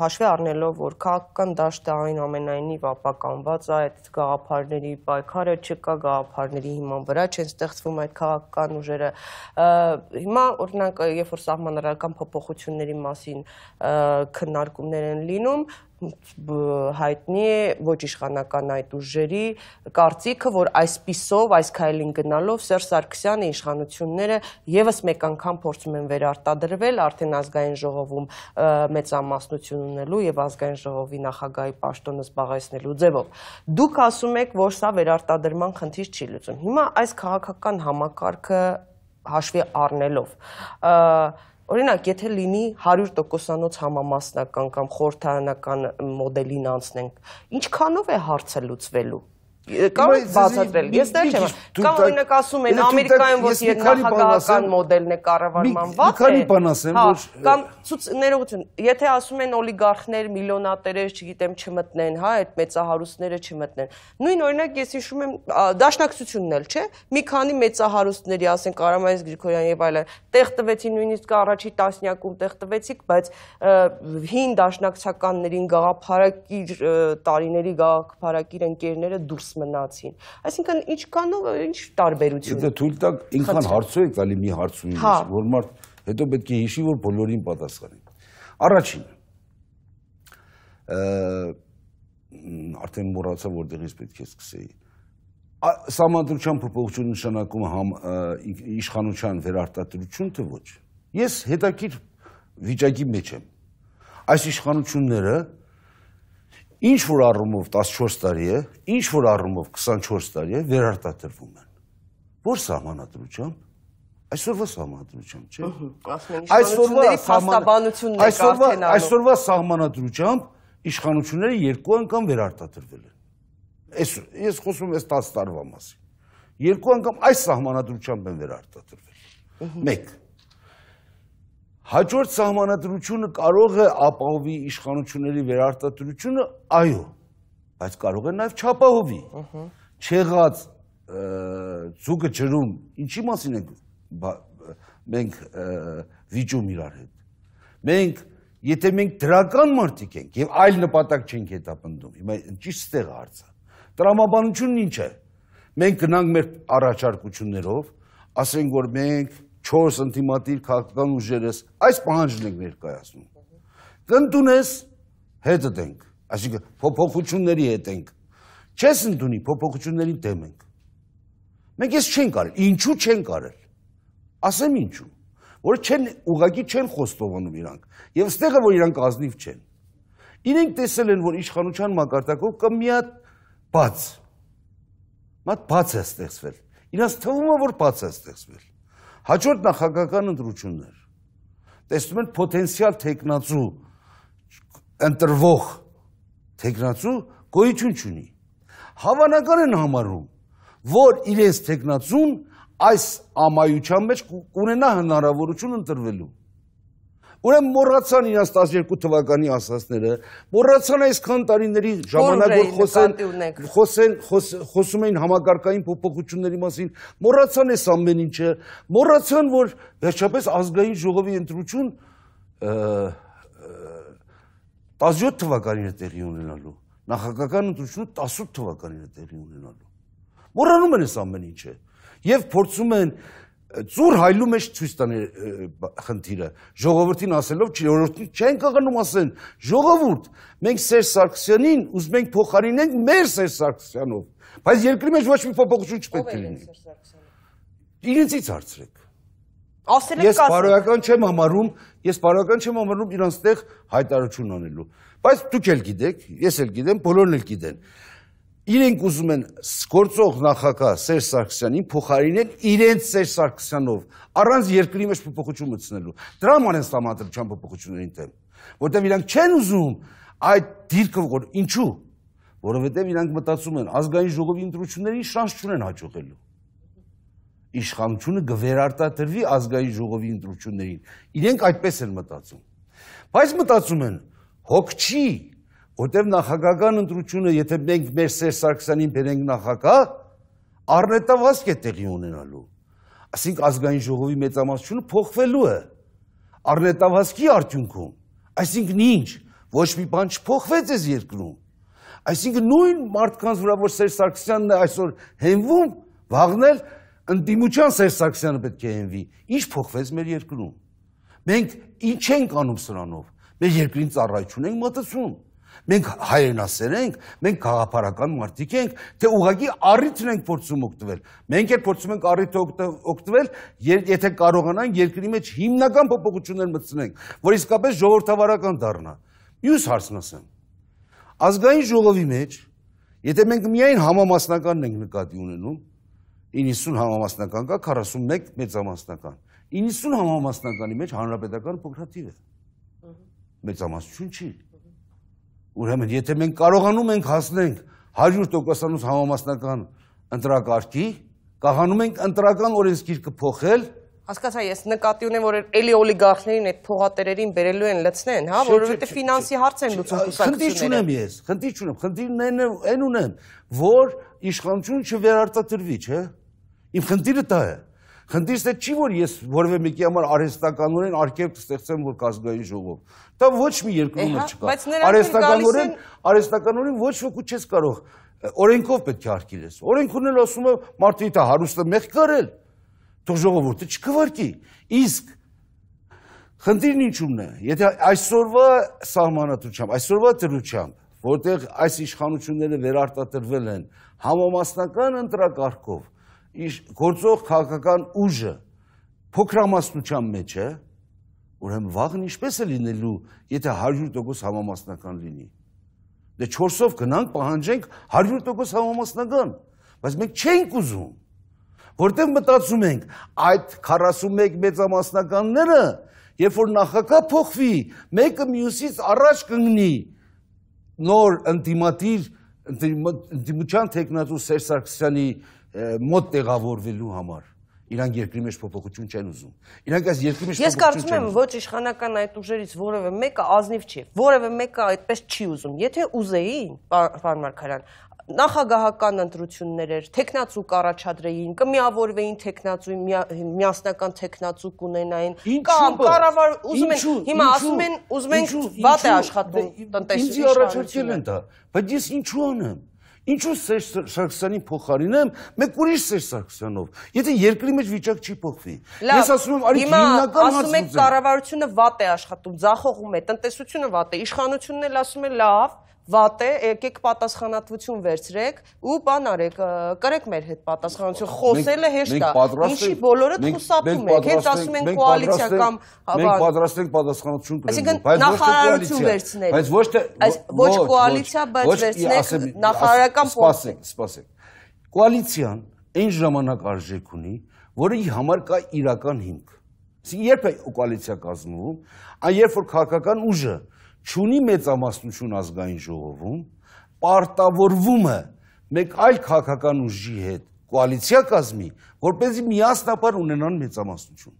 հաշվի առնելով, որ քաղաքական դաշտը այն ամենայնիվ ապականված է, այդ գաղափարների պայքարը չկա, գաղափարների հիման վրա չեն ստեղծվում այդ քաղաքական ուժերը։ Հիմա օրինակ, երբ որ սահմանադրական փոփոխությունների մասին քննարկումներ են լինում, հայտնի է ոչ իշխանական այդ ուժերի կարծիքը, որ այսписով, այս քայլին գնալով Սերժ Սարգսյանը իշխանությունները եւս մեկ անգամ փորձ փորձում են վերարտադրվել արդեն ազգային ժողովում մեծամասնություն ունելու եւ ազգային ժողովի նախագահի պաշտոնը զբաղեցնելու ձևով։ Դուք ասում եք, որ սա վերարտադրման խնդիր չի լուծում։ Հիմա այս քաղաքական համակարգը հաշվի առնելով Օրինակ, եթե լինի 100%-անոց համամասնական կամ խորհրդարանական մոդելին անցնենք, ինչքանով է հարցը լուծվելու կարող եք բացատրել։ Ես դեռ չեմ։ Կամ օրինակ ասում են Ամերիկայում ոչ երկնախագահական մոդելն է կառավարման վատ է։ Մի քանի բան ասեմ, հա, որ կամ ցույց ներողություն, եթե ասում են օլիգարխներ, միլիոնատերեր, չգիտեմ, չմտնեն, հա, այդ մեծահարուստները չմտնեն։ Նույն օրինակ ես հիշում եմ դաշնակցությունն էլ, չէ՞։ Մի քանի մեծահարուստների, ասենք Արամայես Գրիգորյան եւ այլն, տեղ տվեցին նույնիսկ առաջի տասնյակում տեղ տվեցիք, բայց հին դաշնակցականներին գաղափարակիր տարիների գաղափարակիր ընկերները դուրս մնացին։ Այսինքն ինչ կանով, ինչ տարբերություն։ Եթե թույլ տակ, ինքան հարցու եք ալի մի հարց ունի, հա։ որ մարդ հետո պետք է հիշի, որ բոլորին պատասխանի։ Առաջինը արդեն մոռացա որտեղից պետք է սկսեի։ Սամանտրության փոփոխություն նշանակում համ իշխանության վերարտադրություն թե ոչ։ Ես հետաքրքիր վիճակի մեջ եմ։ Այս իշխանությունները ինչ որ առումով 14 տարի է, ինչ որ առումով 24 տարի է վերարտադրվում են։ Որ համանadrությամբ Այսօրվա սահմանադրությամբ, չէ՞։ Այսօրվա սահմանադրությունն է արդեն անում։ Այսօրվա սահմանադրությամբ իշխանությունները երկու անգամ վերարտադրվել են։ Այս ես խոսում եմ 10 տարվա մասին։ Երկու անգամ այս սահմանադրությամբ են վերարտադրվել։ 1 Հաջորդ սահմանադրությունը կարող է ապահովի իշխանությունների վերարտադրությունը, այո, բայց կարող է նաև չապահովի։ Չեղած ցուկը ջրում, ինչի մասին ենք մենք վիճում իրար հետ։ Մենք եթե մենք դրական մարդիկ ենք եւ այլ նպատակ չենք հետապնդում, հիմա ճիշտ ստեղ հարցը։ Տրամաբանությունն ինչ է։ Մենք գնանք մեր առաջարկություններով, ասենք որ մենք 4 ինտիմատիվ քաղաքական ուժերս այս պահանջն ենք ներկայացնում։ Կընդունես, հետը դենք, այսինքն փոփոխությունների հետ ենք։ Չես ընդունի, փոփոխությունների դեմ ենք։ Մենք ես չենք արել, ինչու չենք արել։ Ասեմ ինչու որ չեն ուղակի չեն խոստովանում իրանք եւ ստեղը որ իրանք ազնիվ չեն իրենք տեսել են որ իշխանության մակարդակով կա մի հատ բաց մատ բաց է ստեղծվել իրանք թվում է որ բաց է ստեղծվել Հաջորդ նախագահական ընտրություններ։ Տեսնում են պոտենցիալ տեխնացու ընտրվող տեխնացու գոյություն չունի։ Հավանական են համարում, որ իրենց տեխնացուն այս ամայության մեջ կունենա հնարավորություն ընտրվելու։ Ուրեմն մոռացան իրաց 12 թվականի ասացները, մոռացան այսքան տարիների ժամանակով խոսեն, խոսեն, խոսում էին համագարկային փոփոխությունների մասին, մոռացան այս ամեն ինչը, մոռացան, որ վերջապես ազգային ժողովի ընտրություն 17 թվականին է տեղի ունենալու, նախագահական ընտրությունը 18 թվականին է տեղի ունենալու։ Մոռանում են այս ամեն ինչը եւ փորձում են ծուր հայլում է ցույց տան խնդիրը ժողովրդին ասելով ժողովրդին չեն կողնում ասեն ժողովուրդ մենք Սեր Սարգսյանին ուզում ենք փոխարինենք մեր Սեր Սարգսյանով բայց երկրի մեջ ոչ մի փոփոխություն չպետք է լինի իրենցից հարցրեք ասել եք ես բարոյական չեմ համարում ես բարոյական չեմ համարում իրանց տեղ հայտարարություն անելու բայց դուք էլ գիտեք ես էլ գիտեմ բոլորն էլ գիտեն իրենք ուզում են գործող նախագահ Սերժ Սարգսյանին փոխարինել իրենց Սերժ Սարգսյանով առանց երկրի մեջ փոփոխություն մտցնելու։ Դրա համար են համադրության փոփոխություններին դեմ, որտեղ իրանք չեն ուզում այդ դիրքը որ ինչու, որովհետև իրանք մտածում են ազգային ժողովի ընտրություններին շանս չունեն հաջողելու։ Իշխանությունը գվերարտադրվի ազգային ժողովի ընտրություններին։ Իրենք այդպես են մտածում։ Բայց մտածում են հոգ չի որտեվ նախագահական ընտրությունը, եթե մենք մեր Սերժ Սարգսյանին բերենք նախագահ, առնետավազք է տեղի ունենալու։ Այսինքն ազգային ժողովի մեծամասնությունը փոխվելու է առնետավազքի արդյունքում։ Այսինքն ինչ, ոչ մի բան չփոխվեց այս երկրում։ Այսինքն նույն մարդկանց վրա, որ Սերժ Սարգսյանն է այսօր հենվում, վաղնել ընդդիմության Սերժ Սարգսյանը պետք է հենվի։ Ինչ փոխվեց մեր երկրում։ Մենք ինչ ենք անում սրանով։ Մեր երկրին ծառայություն ենք մտածում Մենք հայրենասեր ենք, մենք գաղափարական մարդիկ ենք, թե ուղղակի առիթն ենք փորձում օգտվել։ Մենք էլ փորձում ենք առիթը օգտվել, եթե կարողանանք երկրի մեջ հիմնական փոփոխություններ մտցնենք, որ իսկապես ժողովրդավարական դառնա։ Մյուս հարցն ասեմ։ Ազգային ժողովի մեջ, եթե մենք միայն համամասնականն ենք նկատի ունենում, 90 համամասնական կա, 41 մեծամասնական։ 90 համամասնականի մեջ հանրապետական փոքրաթիվ է։ Մեծամասնություն չի։ Ուրեմն, եթե մենք կարողանում ենք հասնենք 100%-անոց համամասնական ընտրակարգի, կարողանում ենք ընտրական օրենսգիրքը փոխել, Հասկացա ես, նկատի ունեմ, որ էլի օլիգարխներին այդ փողատերերին բերելու են լցնեն, հա, որովհետև ֆինանսի հարց են լուծում կուսակցությունները։ Խնդիր չունեմ ես, խնդիր չունեմ, խնդիրն այն ունեմ, որ իշխանություն չվերարտադրվի, չէ՞։ Իմ խնդիրը դա է։ Խնդիրս է չի որ ես որևէ մեկի համար արհեստականորեն արկելք ստեղծեմ որ կազգային ժողով։ Դա ոչ մի երկրում էլ չկա։ Արհեստականորեն արհեստականորեն ոչ ոք ու չես կարող օրենքով պետք է արկելես։ Օրենքն էլ ասում է մարդու դա հարուստը մեղ կարել։ Թող ժողովուրդը չկվարկի։ Իսկ խնդիրն ինչումն է։ Եթե այսօրվա սահմանադրությամբ, այսօրվա դրությամբ որտեղ այս իշխանությունները վերարտադրվել են համամասնական ընտրակարգով իր գործող քաղաքական ուժը փոքրամասնության մեջ է, ուրեմն վաղն ինչպես է լինելու, եթե 100% համամասնական լինի։ Դե 4-ով գնանք պահանջենք 100% համամասնական, բայց մենք չենք ուզում, որտեղ մտածում ենք այդ 41 մեծամասնականները, երբ որ նախակա փոխվի, մեկը մյուսից առաջ կընկնի նոր ընդդիմադիր ընդդիմության թեկնածու Սերժ Սարգսյանի մոտ տեղավորվելու համար իրանք երկրի մեջ փոփոխություն չեն ուզում։ Իրանք այս երկրի մեջ Ես կարծում եմ ոչ իշխանական այդ ուժերից որևէ մեկը ազնիվ չի, որևէ մեկը այդպես չի ուզում։ Եթե ուզեին, պարոն Մարկարյան, նախագահական ընտրություններ էր, տեխնացուկ առաջադրեին, կմիավորվեին տեխնացուի միասնական տեխնացուկ ունենային, կամ կառավար ուզում են հիմա ասում են ուզում են վատ է աշխատում դե- տնտեսությունը։ Ինչ առաջացել են դա, բայց ես ինչու անեմ։ Ինչու Սերժ Սարգսյանին փոխարինեմ մեկ ուրիշ Սերժ Սարգսյանով։ Եթե երկրի մեջ վիճակ չի փոխվի։ Ես ասում եմ, արի հիմնական մասը։ Հիմա ասում եք կառավարությունը վատ է աշխատում, ձախողում է, տնտեսությունը վատ է, իշխանությունն էլ ասում է լավ, վատ է, եկեք պատասխանատվություն վերցրեք ու բան արեք, կրեք մեր հետ պատասխանություն, խոսելը հեշտ է։ Ինչի բոլորը խուսափում եք, հենց ասում են կոալիցիա կամ մենք պատրաստ ենք պատասխանատվություն կրել։ Այսինքն նախարարություն վերցնել։ Բայց ոչ թե ոչ կոալիցիա, բայց վերցնեք նախարարական փոփոխ։ Սպասեք, սպասեք։ Կոալիցիան այն ժամանակ արժեք ունի, որի համար կա իրական հիմք։ Իսկ երբ է կոալիցիա կազմվում, այն երբ որ քաղաքական ուժը չունի մեծամասնություն ազգային ժողովում, պարտավորվում է մեկ այլ քաղաքական ուժի հետ կոալիցիա կազմի, որպեսզի միասնապար ունենան մեծամասնություն։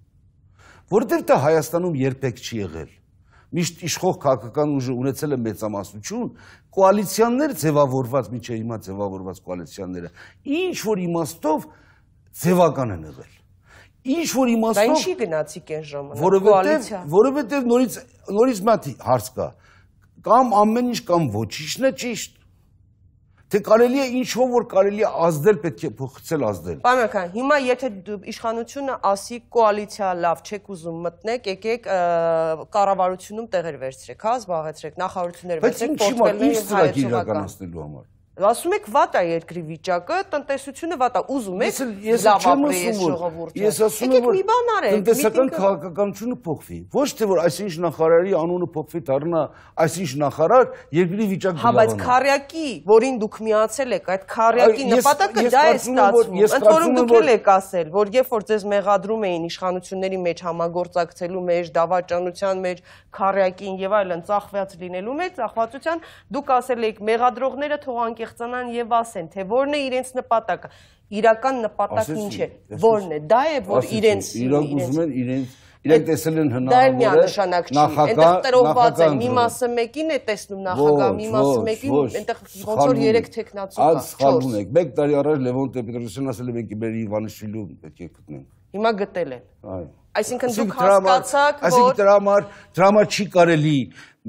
Որտեւ դա Հայաստանում երբեք չի եղել։ Միշտ իշխող քաղաքական ուժը ունեցել է մեծամասնություն, կոալիցիաներ ձևավորված, միջև հիմա ձևավորված կոալիցիաները ինչ որ իմաստով ձևական են եղել ինչ որ իմաստով Դա ինչի գնացիք այն ժամանակ որովհետև որովհետև նորից նորից մաթի հարց կա կամ ամեն ինչ կամ ոչինչն է ճիշտ թե կարելի է ինչով որ կարելի է ազդել պետք է փոխցել ազդել Պարոն հիմա եթե իշխանությունը ասի կոալիցիա լավ չեք ուզում մտնեք եկեք կառավարությունում տեղեր վերցրեք հա զբաղեցրեք նախարարություններ վերցրեք պորտֆելներ հայեցողական իրականացնելու համար ասում եք վատ է երկրի վիճակը, տնտեսությունը վատ է, ուզում եք լավ ապրի այս ժողովուրդը։ Ես ասում եմ, որ տնտեսական քաղաքականությունը փոխվի։ Ոչ թե որ այսինչ նախարարի անունը փոխվի դառնա այսինչ նախարար, երկրի վիճակը լավանա։ Հա, բայց քարյակի, որին դուք միացել եք, այդ քարյակի նպատակը դա է ստացվում։ Ընդ որում դուք էլ եք ասել, որ երբ որ ձեզ մեղադրում էին իշխանությունների մեջ համագործակցելու մեջ, դավաճանության մեջ, քարյակին եւ այլն ծախված լինելու մեջ, ծախվածության, դուք ասել եք մեղադրողները թողանքի կկեղծանան եւ ասեն, թե որն է իրենց նպատակը։ Իրական նպատակն ինչ է, որն է։ Դա է, որ իրենց իրանք ուզում են իրենց իրենք տեսել են հնարավորը նախագահ տեղողված են մի մասը մեկին է տեսնում նախագահ մի մասը մեկին այնտեղ ոնց որ երեք տեխնացու կա 4 այդ սխալվում եք 1 տարի առաջ Լևոն Տեր-Պետրոսյանն ասել է մենք մեր Իվանիշիլու պետք է գտնենք հիմա գտել են այո այսինքն դուք հասկացաք որ այսինքն դրա համար դրա համար չի կարելի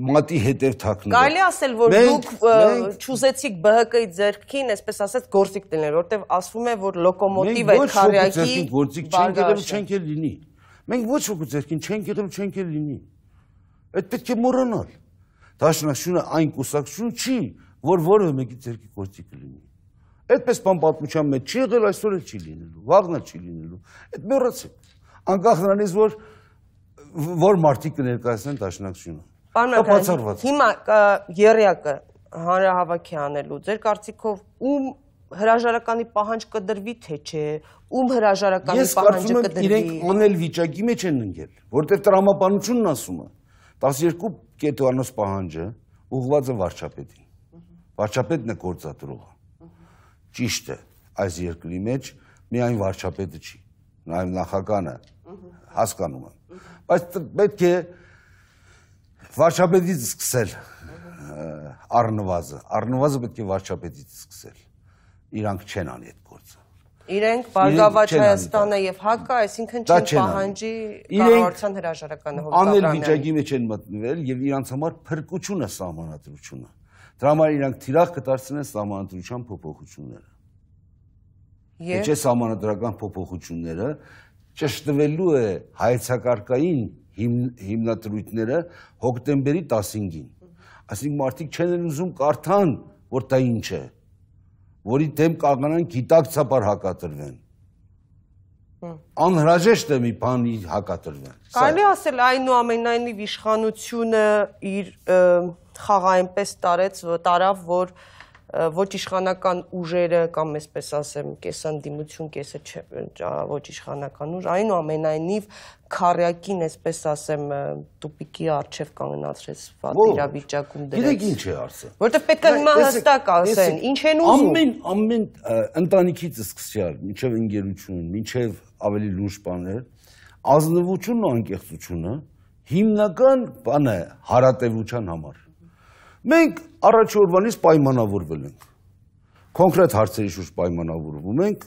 մատի հետև թաքնվել։ Կարելի ասել, որ դուք չուզեցիք ԲՀԿ-ի ձեռքին, այսպես ասած, գործիք դնել, որտեվ ասվում է, որ լոկոմոտիվ է քարյակի։ Մենք ոչ ոք ձեռքին գործիք չենք ելել, չենք էլ լինի։ Մենք ոչ ոք ձեռքին չենք ելել, չենք էլ լինի։ Այդ պետք է մոռանալ։ Դաշնակցությունը այն կուսակցություն չի, որ որևէ մեկի ձեռքի գործիք լինի։ Այդպես բան պատմության մեջ չի եղել, այսօր էլ չի լինելու, վաղն էլ չի լինելու։ Այդ մոռացեք։ Անկախ նրանից, որ որ մարդիկ կներկայացնեն դաշնակցությունը։ Պարոն հիմա երյակը հանրահավաքի անելու ձեր կարծիքով ում հրաժարականի պահանջ կդրվի թե չէ ում հրաժարականի պահանջը կդրվի Ես կարծում եմ իրենք անել վիճակի մեջ են ընկել որտեղ տրամաբանությունն ասում է 12 կետոանոց պահանջը ուղղված է վարչապետին վարչապետն է գործադրողը ճիշտ է այս երկրի մեջ միայն վարչապետը չի նաև նախագահանը հասկանում եմ բայց պետք է վարչապետից սկսել Արնվազը, Արնվազը պետք է վարչապետից սկսել։ Իրանք չեն անի այդ գործը։ Իրենք Բարգավաճ Հայաստանը եւ ՀԱԿ-ը, այսինքն չեն պահանջի կառավարության հրաժարականը հովտարանը։ Անել վիճակի մեջ են մտնվել եւ իրանք համար փրկությունը սահմանադրությունը։ Դրա համար իրանք թիրախ կդարձնեն սահմանադրության փոփոխությունները։ Եվ չէ սահմանադրական փոփոխությունները ճշտվելու է հայցակարգային հիմ, հիմնադրույթները հոկտեմբերի 15-ին։ Այսինքն մարդիկ չեն ուզում կարդան, որ դա ինչ է, որի դեմ կարողանան գիտակցաբար հակատրվեն անհրաժեշտ է մի բանի հակատրվեն։ Կարելի ասել այնուամենայնիվ իշխանությունը իր խաղը այնպես տարեց, տարավ, որ ոչ իշխանական ուժերը կամ այսպես ասեմ, կեսանդիմություն, կեսը չէ, ոչ իշխանական ուժ, այնուամենայնիվ քարյակին, այսպես ասեմ, տուպիկի արչև կանգնացրեցված իրավիճակում դրեց։ Գիտեք ինչ է արծը։ Որտեվ պետք է հիմա հստակ ասեն, ինչ են ուզում։ Ամեն ամեն ընտանիքից սկսյալ, մինչև ընկերություն, մինչև ավելի լուրջ բաներ, ազնվությունն ու անկեղծությունը հիմնական բան է հարատևության համար Մենք առաջորդվանից պայմանավորվել ենք, կոնքրետ հարցերի շուշ պայմանավորվում ենք,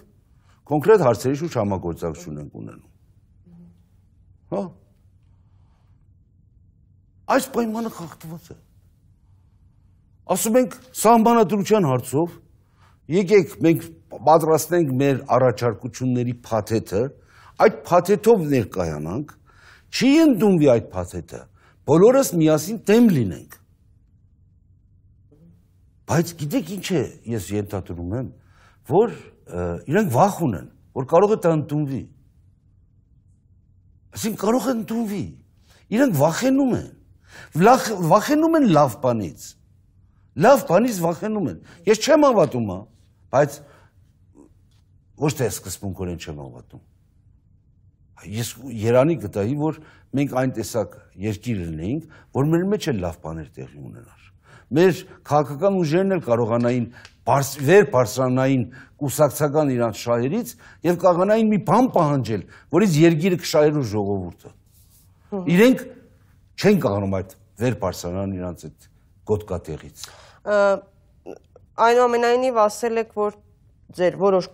կոնքրետ հարցերի շուշ համագործակցություն ենք ունենում։ հա։ Այս պայմանը խաղթված է։ Ասում ենք սահմանադրության հարցով, եկեք մենք պատրաստենք մեր առաջարկությունների փաթեթը, այդ փաթեթով ներկայանանք, չի ընդունվի այդ փաթեթը, բոլորս միասին դեմ լինենք Բայց գիտեք ինչ է, ես ենթադրում եմ, որ իրենք վախ ունեն, որ կարող է դա ընդունվի։ Այսինքն կարող է ընդունվի։ Իրենք վախենում են։ Վախ, վախենում են լավ բանից։ Լավ բանից վախենում են։ Ես չեմ հավատում, հա, բայց ոչ թե սկզբունքորեն չեմ հավատում ես Երանի գտայի, որ մենք այն տեսակ երկիր լինեինք, որ մեր մեջ էլ լավ բաներ տեղի ունենար մեր քաղաքական ուժերն էլ կարողանային բարս, վեր բարձրանային կուսակցական իրանց շահերից եւ կարողանային մի բան պահանջել, որից երկիրը կշահերու ժողովուրդը։ Իրենք չեն կարողանում այդ վեր բարձրանան իրանց այդ գոտկատեղից։ Այնուամենայնիվ ասել եք, որ ձեր որոշ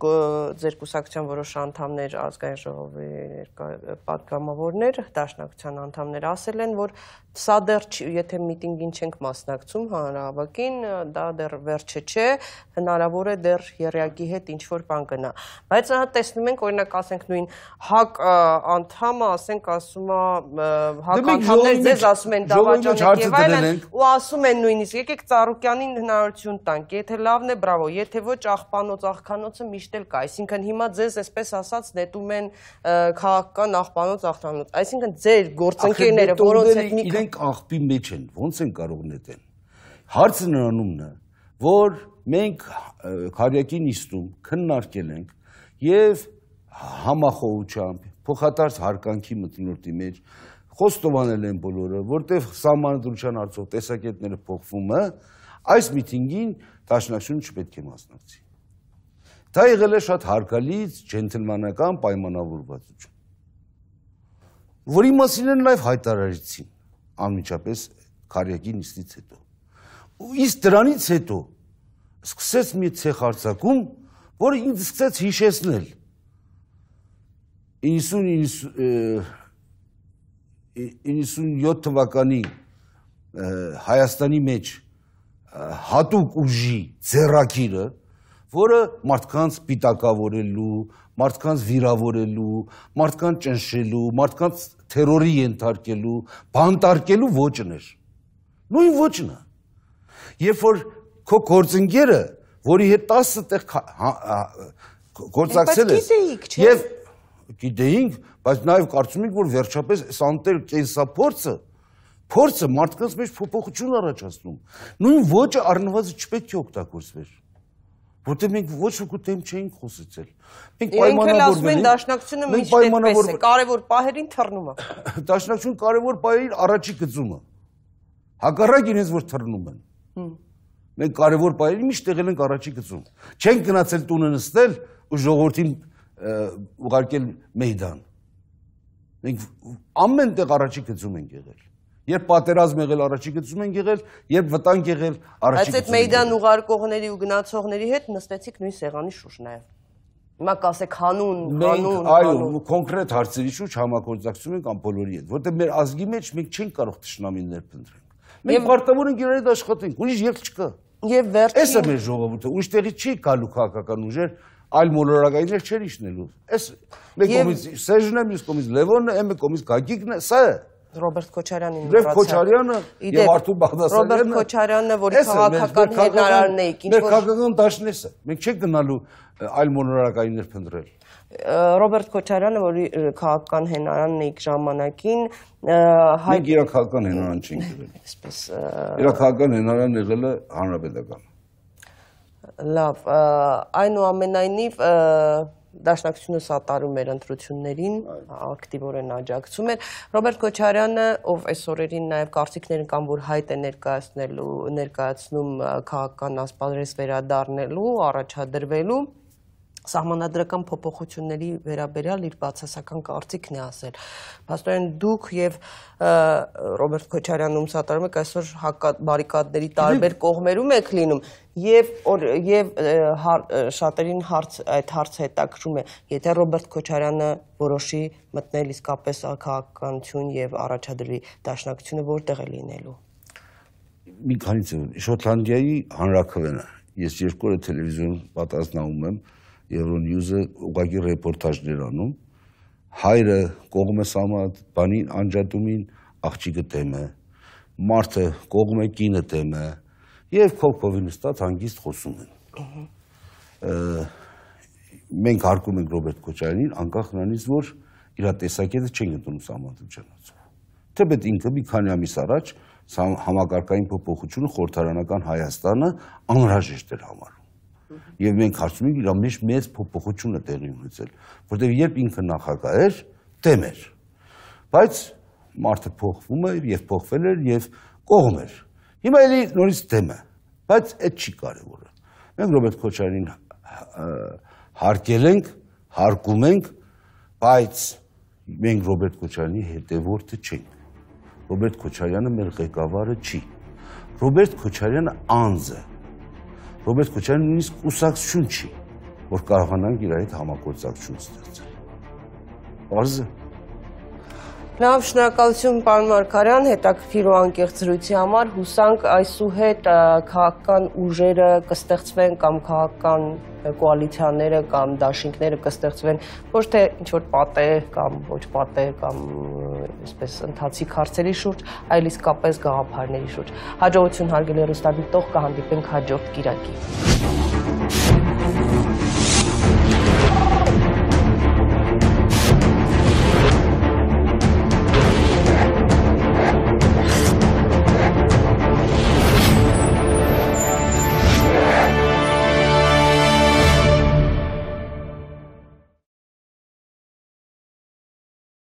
ձեր կուսակցության որոշ անդամներ ազգային ժողովի ներկայ պատգամավորներ, դաշնակցության անդամներ ասել են, որ Սա դեռ եթե միտինգին չենք մասնակցում հանրահավաքին, դա դեռ վերջը չէ, հնարավոր է դեռ երյակի հետ ինչ որ բան գնա։ Բայց հա տեսնում ենք օրինակ ասենք նույն հակ անդամը ասենք ասում է հակ դե անդամներ ձեզ ասում են դավաճանեք եւ այլն ու ասում են նույնիսկ եկեք Ծառուկյանին հնարավորություն տանք, եթե լավն է բրավո, եթե ոչ աղբանոց աղքանոցը միշտ էլ կա, այսինքն հիմա ձեզ այսպես ասած նետում են քաղաքական աղբանոց աղքանոց, այսինքն ձեր գործընկերները, որոնց հետ մի իրենք աղբի մեջ են, ո՞նց են կարող նետեն։ Հարցը նրանումն է, որ մենք քարյակի նիստում քննարկել ենք եւ համախոհությամբ փոխադարձ հարկանքի մտնորդի մեջ խոստովանել են բոլորը, որտեղ համանդրության արծով տեսակետները փոխվում է, այս միտինգին դաշնակցություն չպետք է մասնակցի։ Դա եղել է շատ հարգալից ջենտլմանական պայմանավորվածություն, որի մասին են նաև հայտարարեցին անմիջապես քարյակի նիստից հետո։ Իսկ դրանից հետո սկսեց մի ցեխ արձակում, որը ինձ սկսեց հիշեցնել 97 թվականի Հայաստանի մեջ հատուկ ուժի ձեռակիրը, որը մարդկանց պիտակավորելու, մարդկանց վիրավորելու, մարդկանց ճնշելու, մարդկանց terrorի ենթարկելու, բանտարկելու ոճն էր։ Նույն ոճն է։ Երբ որ քո գործընկերը, որի հետ 10 տեղ գործակցել ես, եւ գիտեինք, բայց նաեւ կարծում ենք, որ վերջապես սանտել կենսապորցը փորձը մարդկանց մեջ փոփոխություն առաջացնում։ Նույն ոճը առնվածը չպետք է օգտագործվեր որտեղ մենք ոչ ոքի դեմ չէինք խոսեցել։ Մենք պայմանավորվել ենք դաշնակցությունը միշտ այդպես է, կարևոր պահերին թռնումը։ Դաշնակցություն կարևոր պահերին առաջի գծումը։ Հակառակ իրենց որ թռնում են։ Մենք կարևոր պահերին միշտ եղել ենք առաջի գծում։ Չենք գնացել տունը նստել ու ժողովրդին ուղարկել մեյդան։ Մենք ամեն տեղ առաջի գծում ենք եղել։ Երբ պատերազմ եղել առաջի գծում են եղել, երբ վտանգ եղել առաջի գծում։ Բայց այդ մեյդան ուղարկողների ու գնացողների հետ նստեցիք նույն սեղանի շուրջ նաև։ Հիմա կասեք հանուն, հանուն, այո, կոնկրետ հարցերի շուրջ համագործակցում ենք ամբողջ հետ, որտեղ մեր ազգի մեջ մենք չենք կարող ճշնամիներ փնտրենք։ Մենք պարտավոր ենք իրար հետ աշխատենք, ուրիշ ելք չկա։ Եվ վերջին Էս է մեր ժողովուրդը, ուշտեղի չի գալու քաղաքական ուժեր, այլ մոլորակայիններ չեն իշնելու։ Էս մեկ կողմից Սերժն է, մյուս կողմից Լևոնն է, մեկ կողմից Գագիկն է, սա է։ Ռոբերտ Քոչարյանին դե մտածա։ Լև Քոչարյանը եւ Արթուր Բաղդասարյանը։ Ռոբերտ Քոչարյանը, որի քաղաքական հերնարարն էիք, ինչ որ Մեր քաղաքական դաշնեսը։ Մենք չենք գնալու այլ մոնորակայիններ փնտրել։ Ռոբերտ Քոչարյանը, որի քաղաքական հենարանն էիք ժամանակին, հայ Մենք իր քաղաքական հենարան չենք գրել։ Այսպես իր քաղաքական հենարանն եղել է հանրապետական։ Լավ, այնուամենայնիվ Դաշնակցությունը սատարում էր ընտրություններին, ակտիվորեն աջակցում էր։ Ռոբերտ Քոչարյանը, ով այս օրերին նաև կարծիքներ կան, որ հայտ է ներկայացնելու, ներկայացնում քաղաքական ասպարեզ վերադառնելու, առաջադրվելու, սահմանադրական փոփոխությունների վերաբերյալ իր բացասական կարծիքն է ասել։ Փաստորեն դուք եւ Ռոբերտ Քոչարյանը ում սատարում եք այսօր բարիկադների տարբեր կողմերում եք լինում եւ եւ շատերին հարց այդ հարցը հետաքրում է եթե Ռոբերտ Քոչարյանը որոշի մտնել իսկապես քաղաքականություն եւ առաջադրվի դաշնակցությունը որտեղ է լինելու մի քանից Շոտլանդիայի հանրաքվեն ես երկու օրը տելևիզիոն պատասխանում եմ Euronews-ը ուղղակի ռեպորտաժներ անում։ Հայրը կողմը սամա բանին անջատումին աղջիկը դեմ է։ Մարդը կողմը կինը դեմ է եւ կողքովի նստած հանգիստ խոսում են։ Մենք հարկում ենք Ռոբերտ Քոչարյանին անկախ նրանից որ իր տեսակետը չեն գտնում համատուջանացում։ Թեպետ ինքը մի քանի ամիս առաջ համակարգային փոփոխությունը խորհրդարանական Հայաստանը անհրաժեշտ էր համար Եվ մենք հարցնում ենք իր մեջ մեծ փոփոխություն է տեղի ունեցել, որտեղ երբ ինքը նախագահ էր, դեմ էր։ Բայց մարդը փոխվում էր եւ փոխվել էր եւ կողմ էր։ Հիմա էլի նորից դեմ է, բայց այդ չի կարևորը։ Մենք Ռոբերտ Քոչարյանին հարկել ենք, հարկում ենք, բայց մենք Ռոբերտ Քոչարյանի հետևորդը չենք։ Ռոբերտ Քոչարյանը մեր ղեկավարը չի։ Ռոբերտ Քոչարյանը անձ է։ Ռոբերտ Քոչարյանը նույնիսկ կուսակցություն չի, որ կարողանանք իր հետ համագործակցություն ստեղծել։ Արզը Լավ, շնորհակալություն պարոն Մարգարյան, հետաքրքիր ու անկեղծ զրույցի համար։ Հուսանք այսուհետ քաղաքական ուժերը կստեղծվեն կամ քաղաքական կոալիցիաները կամ դաշինքները կստեղծվեն ոչ թե ինչ որ պատե կամ ոչ պատե կամ այսպես ընթացիկ հարցերի շուրջ, այլ իսկապես գաղափարների շուրջ։ Հաջողություն հարգելի հեռուստադիտող, կհանդիպենք հաջորդ կիրակի։